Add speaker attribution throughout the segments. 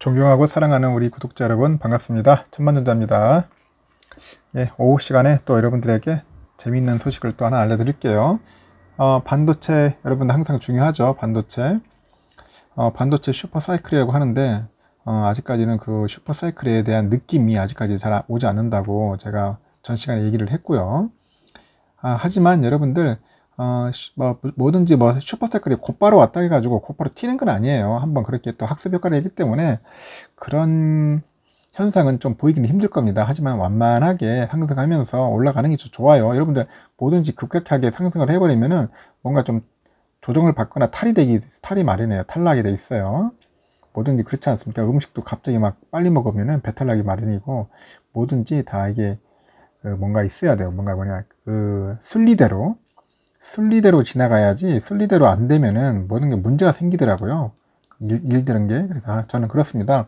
Speaker 1: 존경하고 사랑하는 우리 구독자 여러분 반갑습니다. 천만전자입니다. 예, 오후 시간에 또 여러분들에게 재미있는 소식을 또 하나 알려드릴게요. 어, 반도체 여러분들 항상 중요하죠. 반도체 어, 반도체 슈퍼사이클이라고 하는데 어, 아직까지는 그 슈퍼사이클에 대한 느낌이 아직까지 잘 오지 않는다고 제가 전 시간에 얘기를 했고요. 아, 하지만 여러분들 어, 뭐, 뭐든지 뭐 슈퍼사이클이 곧바로 왔다 해가지고 곧바로 튀는 건 아니에요. 한번 그렇게 또 학습 효과를 했기 때문에 그런 현상은 좀 보이기는 힘들 겁니다. 하지만 완만하게 상승하면서 올라가는 게 좋아요. 여러분들 뭐든지 급격하게 상승을 해버리면은 뭔가 좀 조정을 받거나 탈이 되기, 탈이 마련해요. 탈락이 돼 있어요. 뭐든지 그렇지 않습니까? 음식도 갑자기 막 빨리 먹으면은 배탈나기 마련이고 뭐든지 다 이게 그 뭔가 있어야 돼요. 뭔가 뭐냐, 그 순리대로 순리대로 지나가야지 순리대로 안 되면은 모든 게 문제가 생기더라고요. 일, 일들은 게. 그래서 아, 저는 그렇습니다.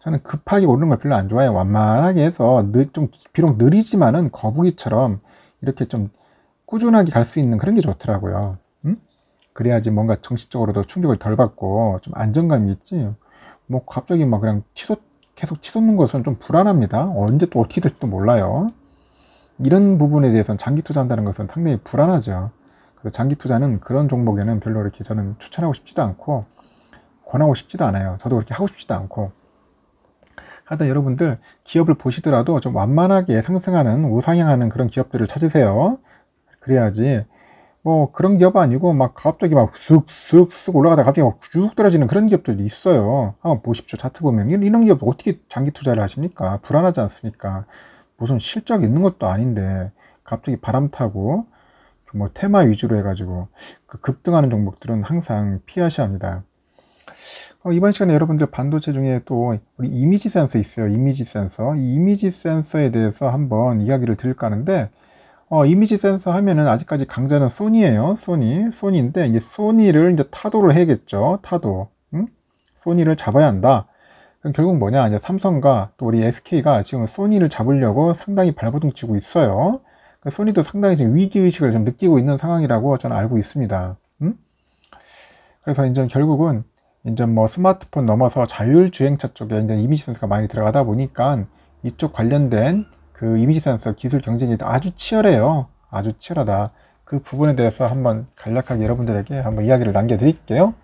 Speaker 1: 저는 급하게 오르는 걸 별로 안 좋아해요. 완만하게 해서 느, 좀 비록 느리지만은 거북이처럼 이렇게 좀 꾸준하게 갈 수 있는 그런 게 좋더라고요. 음? 그래야지 뭔가 정신적으로도 충격을 덜 받고 좀 안정감이 있지. 뭐 갑자기 막 그냥 치솟, 계속 치솟는 것은 좀 불안합니다. 언제 또 어떻게 될지도 몰라요. 이런 부분에 대해서는 장기 투자한다는 것은 상당히 불안하죠. 그래서 장기 투자는 그런 종목에는 별로 이렇게 저는 추천하고 싶지도 않고 권하고 싶지도 않아요. 저도 그렇게 하고 싶지도 않고. 하여튼 여러분들 기업을 보시더라도 좀 완만하게 상승하는 우상향하는 그런 기업들을 찾으세요. 그래야지 뭐 그런 기업 아니고 막 갑자기 막 쓱쓱쓱 올라가다 가 갑자기 막 쭉 떨어지는 그런 기업들도 있어요. 한번 보십시오. 차트 보면 이런 기업 어떻게 장기 투자를 하십니까? 불안하지 않습니까? 무슨 실적 있는 것도 아닌데 갑자기 바람 타고 뭐 테마 위주로 해가지고 그 급등하는 종목들은 항상 피하셔야 합니다. 어, 이번 시간에 여러분들 반도체 중에 또 우리 이미지 센서 있어요. 이미지 센서. 이 이미지 센서에 대해서 한번 이야기를 드릴까 하는데 어, 이미지 센서 하면은 아직까지 강자는 소니예요. 소니. 소니인데 이제 소니를 이제 타도를 해야겠죠. 타도. 응? 소니를 잡아야 한다. 결국 뭐냐 이제 삼성과 또 우리 SK가 지금 소니를 잡으려고 상당히 발버둥 치고 있어요. 그러니까 소니도 상당히 지금 위기 의식을 좀 느끼고 있는 상황이라고 저는 알고 있습니다. 음? 그래서 이제 결국은 이제 뭐 스마트폰 넘어서 자율주행차 쪽에 이제 이미지 센서가 많이 들어가다 보니까 이쪽 관련된 그 이미지 센서 기술 경쟁이 아주 치열해요. 아주 치열하다. 그 부분에 대해서 한번 간략하게 여러분들에게 한번 이야기를 남겨드릴게요.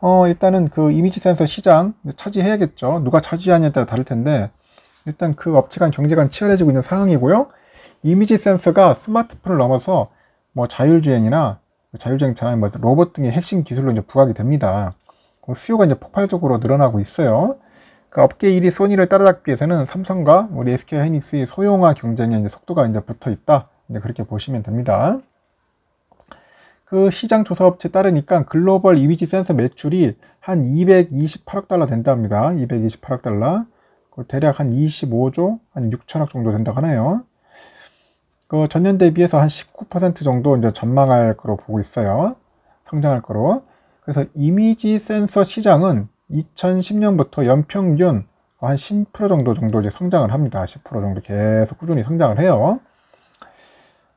Speaker 1: 어, 일단은 그 이미지 센서 시장 차지해야겠죠. 누가 차지하냐에 따라 다를 텐데, 일단 그 업체 간 경제 간 치열해지고 있는 상황이고요. 이미지 센서가 스마트폰을 넘어서 뭐 자율주행이나 자율주행 차량, 뭐 로봇 등의 핵심 기술로 이제 부각이 됩니다. 그 수요가 이제 폭발적으로 늘어나고 있어요. 그 업계 1위 소니를 따라잡기 위해서는 삼성과 우리 SK 하이닉스의 소형화 경쟁에 이제 속도가 이제 붙어 있다. 이제 그렇게 보시면 됩니다. 그 시장 조사 업체 에 따르니까 글로벌 이미지 센서 매출이 한 228억 달러 된답니다. 228억 달러. 그 대략 한 25조, 한 6천억 정도 된다고 하네요. 그 전년 대비해서 한 19% 정도 이제 전망할 거로 보고 있어요. 성장할 거로. 그래서 이미지 센서 시장은 2010년부터 연평균 한 10% 정도 정도 이제 성장을 합니다. 10% 정도 계속 꾸준히 성장을 해요.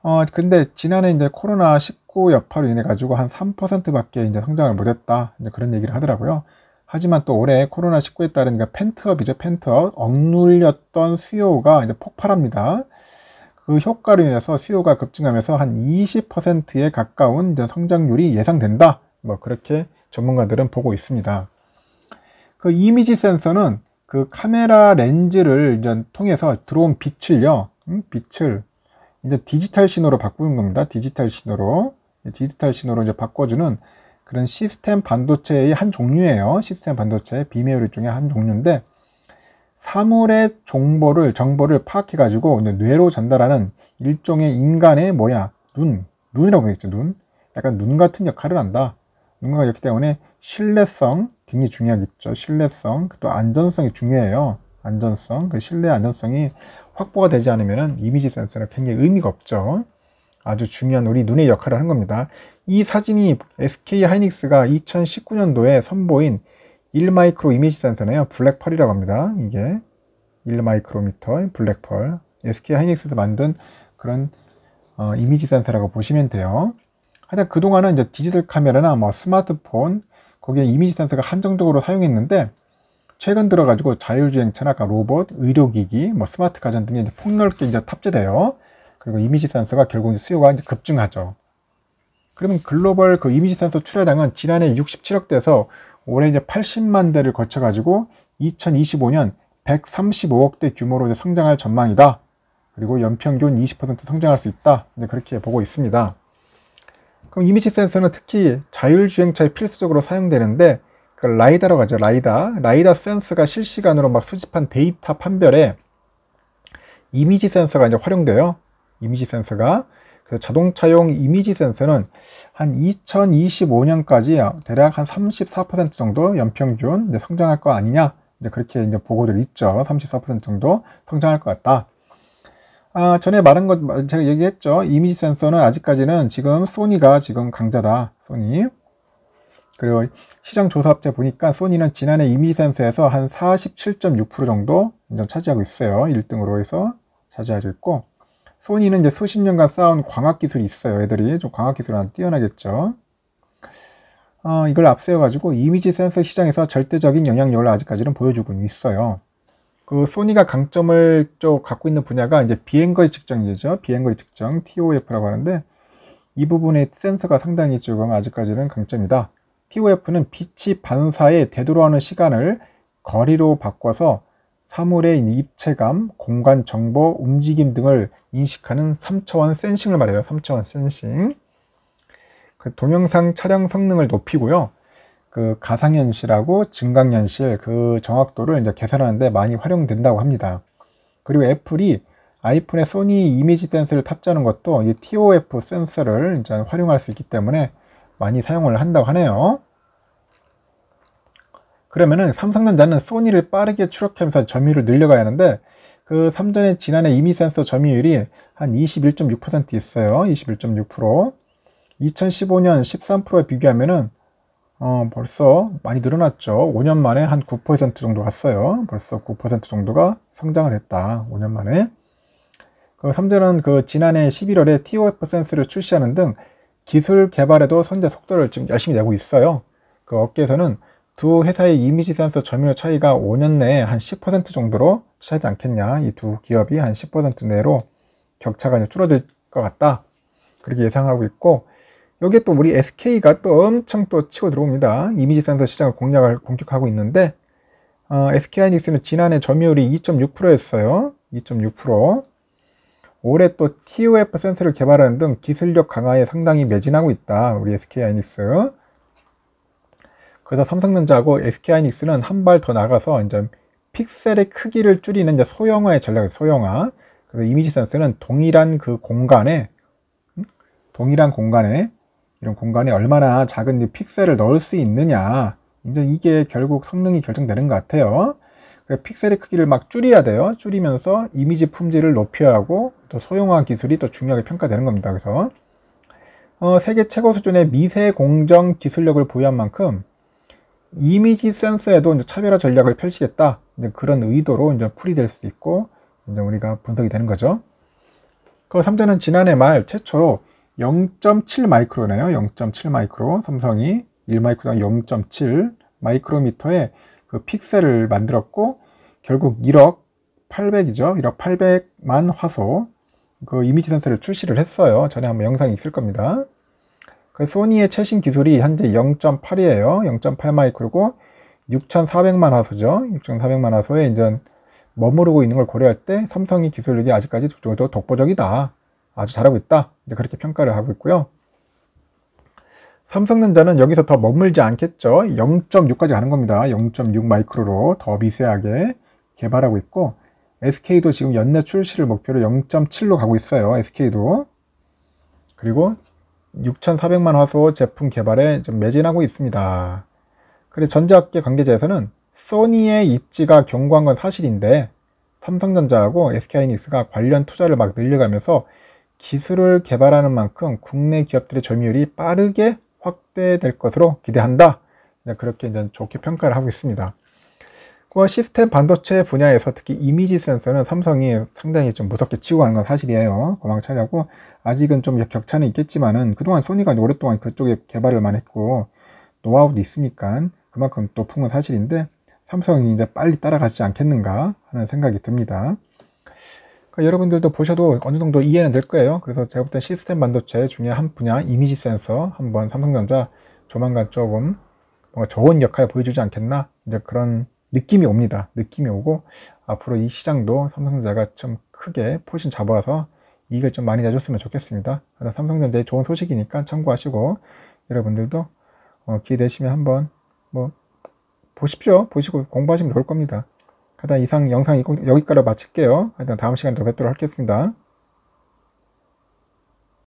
Speaker 1: 어, 근데 지난해 이제 코로나 19 축구 여파로 인해 가지고 한 3%밖에 이제 성장을 못했다 이제 그런 얘기를 하더라고요. 하지만 또 올해 코로나19에 따른 그 그러니까 펜트업이죠 펜트업 억눌렸던 수요가 이제 폭발합니다. 그 효과로 인해서 수요가 급증하면서 한 20%에 가까운 이제 성장률이 예상된다. 뭐 그렇게 전문가들은 보고 있습니다. 그 이미지 센서는 그 카메라 렌즈를 이제 통해서 들어온 빛을요, 음, 빛을 이제 디지털 신호로 바꾸는 겁니다. 디지털 신호로. 디지털 신호로 이제 바꿔주는 그런 시스템 반도체의 한 종류예요. 시스템 반도체 비메모리 중에 한 종류인데 사물의 정보를 정보를 파악해 가지고 뇌로 전달하는 일종의 인간의 뭐야 눈 눈이라고 얘기했죠 눈 약간 눈 같은 역할을 한다 눈과 그렇기 때문에 신뢰성 굉장히 중요하겠죠 신뢰성 그 또 안전성이 중요해요 안전성 그 신뢰 안전성이 확보가 되지 않으면 이미지 센서는 굉장히 의미가 없죠 아주 중요한 우리 눈의 역할을 하는 겁니다. 이 사진이 SK 하이닉스가 2019년도에 선보인 1마이크로 이미지 센서네요. 블랙펄이라고 합니다. 이게 1마이크로미터의 블랙펄. SK 하이닉스에서 만든 그런 어, 이미지 센서라고 보시면 돼요. 하여튼 그동안은 이제 디지털 카메라나 뭐 스마트폰 거기에 이미지 센서가 한정적으로 사용했는데 최근 들어가지고 자율주행차나 로봇, 의료기기, 뭐 스마트 가전 등이 폭넓게 이제 탑재돼요. 그리고 이미지 센서가 결국 수요가 급증하죠. 그러면 글로벌 그 이미지 산서 출하량은 지난해 67억 대에서 올해 이제 80만 대를 거쳐가지고 2025년 135억 대 규모로 이제 성장할 전망이다. 그리고 연평균 20% 성장할 수 있다. 이제 그렇게 보고 있습니다. 그럼 이미지 센서는 특히 자율주행차에 필수적으로 사용되는데 그 라이다라고 하죠. 라이다. 라이다 센서가 실시간으로 막 수집한 데이터 판별에 이미지 센서가 이제 활용돼요. 이미지 센서가 그래서 자동차용 이미지 센서는 한 2025년까지 대략 한 34% 정도 연평균 성장할 거 아니냐 이제 그렇게 이제 보고들 있죠. 34% 정도 성장할 것 같다. 아, 전에 말한 것 제가 얘기했죠. 이미지 센서는 아직까지는 지금 소니가 지금 강자다. 소니. 그리고 시장 조사 업체 보니까 소니는 지난해 이미지 센서에서 한 47.6% 정도 인정 차지하고 있어요. 1등으로 해서 차지하고 있고 소니는 이제 수십 년간 쌓아온 광학 기술이 있어요. 애들이 좀 광학 기술은 뛰어나겠죠. 어, 이걸 앞세워가지고 이미지 센서 시장에서 절대적인 영향력을 아직까지는 보여주고 있어요. 그 소니가 강점을 쪽 갖고 있는 분야가 이제 비행거리 측정이죠. 비행거리 측정 TOF라고 하는데 이 부분의 센서가 상당히 조금 아직까지는 강점이다. TOF는 빛이 반사에 되돌아오는 시간을 거리로 바꿔서 사물의 입체감, 공간 정보, 움직임 등을 인식하는 3차원 센싱을 말해요. 3차원 센싱. 그 동영상 촬영 성능을 높이고요. 그 가상현실하고 증강현실 그 정확도를 이제 계산하는데 많이 활용된다고 합니다. 그리고 애플이 아이폰의 소니 이미지 센서를 탑재하는 것도 이 TOF 센서를 이제 활용할 수 있기 때문에 많이 사용을 한다고 하네요. 그러면은 삼성전자는 소니를 빠르게 추격하면서 점유율을 늘려가야 하는데 그 삼전에 지난해 이미 센서 점유율이 한 21.6% 있어요. 21.6% 2015년 13%에 비교하면은 어 벌써 많이 늘어났죠. 5년 만에 한 9% 정도 갔어요. 벌써 9% 정도가 성장을 했다. 5년 만에. 그 삼전은 그 지난해 11월에 TOF 센스를 출시하는 등 기술 개발에도 선제 속도를 지금 열심히 내고 있어요. 그 업계에서는 두 회사의 이미지 센서 점유율 차이가 5년 내에 한 10% 정도로 차이지 않겠냐. 이 두 기업이 한 10% 내로 격차가 줄어들 것 같다. 그렇게 예상하고 있고 여기에 또 우리 SK가 또 엄청 또 치고 들어옵니다. 이미지 센서 시장을 공략을 공격하고 있는데 어, SK 하이닉스는 지난해 점유율이 2.6%였어요. 2.6% 올해 또 TOF 센서를 개발하는 등 기술력 강화에 상당히 매진하고 있다. 우리 SK 하이닉스 그래서 삼성전자하고 SK하이닉스는 한 발 더 나가서 이제 픽셀의 크기를 줄이는 이제 소형화의 전략이 소형화. 그래서 이미지 센서는 동일한 그 공간에 음? 동일한 공간에 이런 공간에 얼마나 작은 픽셀을 넣을 수 있느냐. 이제 이게 결국 성능이 결정되는 것 같아요. 그래서 픽셀의 크기를 막 줄여야 돼요. 줄이면서 이미지 품질을 높여야 하고 또 소형화 기술이 또 중요하게 평가되는 겁니다. 그래서 어, 세계 최고 수준의 미세 공정 기술력을 보유한 만큼 이미지 센서에도 이제 차별화 전략을 펼치겠다 이제 그런 의도로 이제 풀이될 수 있고 이제 우리가 분석이 되는 거죠. 그 3대는 지난해 말 최초로 0.7 마이크로네요. 0.7 마이크로 삼성이 1 마이크로당 0.7 마이크로미터의 그 픽셀을 만들었고 결국 1억 800이죠. 1억 800만 화소 그 이미지 센서를 출시를 했어요. 전에 한번 영상이 있을 겁니다. 그 소니의 최신 기술이 현재 0.8이에요. 0.8 마이크로고 6,400만 화소죠. 6,400만 화소에 이제 머무르고 있는 걸 고려할 때 삼성이 기술력이 아직까지 적극적으로 독보적이다. 아주 잘하고 있다. 이제 그렇게 평가를 하고 있고요. 삼성전자는 여기서 더 머물지 않겠죠. 0.6까지 가는 겁니다. 0.6 마이크로로 더 미세하게 개발하고 있고 SK도 지금 연내 출시를 목표로 0.7로 가고 있어요. SK도. 그리고 6,400만 화소 제품 개발에 좀 매진하고 있습니다. 그리고 전자학계 관계자에서는 소니의 입지가 견고한건 사실인데 삼성전자하고 SK하이닉스가 관련 투자를 막 늘려가면서 기술을 개발하는 만큼 국내 기업들의 점유율이 빠르게 확대될 것으로 기대한다. 그렇게 이제 좋게 평가를 하고 있습니다. 그 시스템 반도체 분야에서 특히 이미지 센서는 삼성이 상당히 좀 무섭게 치고 가는 건 사실이에요. 고망차려고 아직은 좀 격차는 있겠지만은 그동안 소니가 오랫동안 그쪽에 개발을 많이 했고 노하우도 있으니까 그만큼 높은 건 사실인데 삼성이 이제 빨리 따라가지 않겠는가 하는 생각이 듭니다. 그러니까 여러분들도 보셔도 어느 정도 이해는 될 거예요. 그래서 제가 볼땐 시스템 반도체 중에 한 분야 이미지 센서 한번 삼성전자 조만간 조금 뭔가 좋은 역할을 보여주지 않겠나 이제 그런 느낌이 옵니다. 느낌이 오고 앞으로 이 시장도 삼성전자가 좀 크게 포신 잡아서 이익을 좀 많이 내줬으면 좋겠습니다. 삼성전자의 좋은 소식이니까 참고하시고 여러분들도 어, 기대 되시면 한번 뭐 보십시오. 보시고 공부하시면 좋을 겁니다. 하여튼 이상 영상 여기까지 마칠게요. 하여튼 다음 시간에 또 뵙도록 하겠습니다.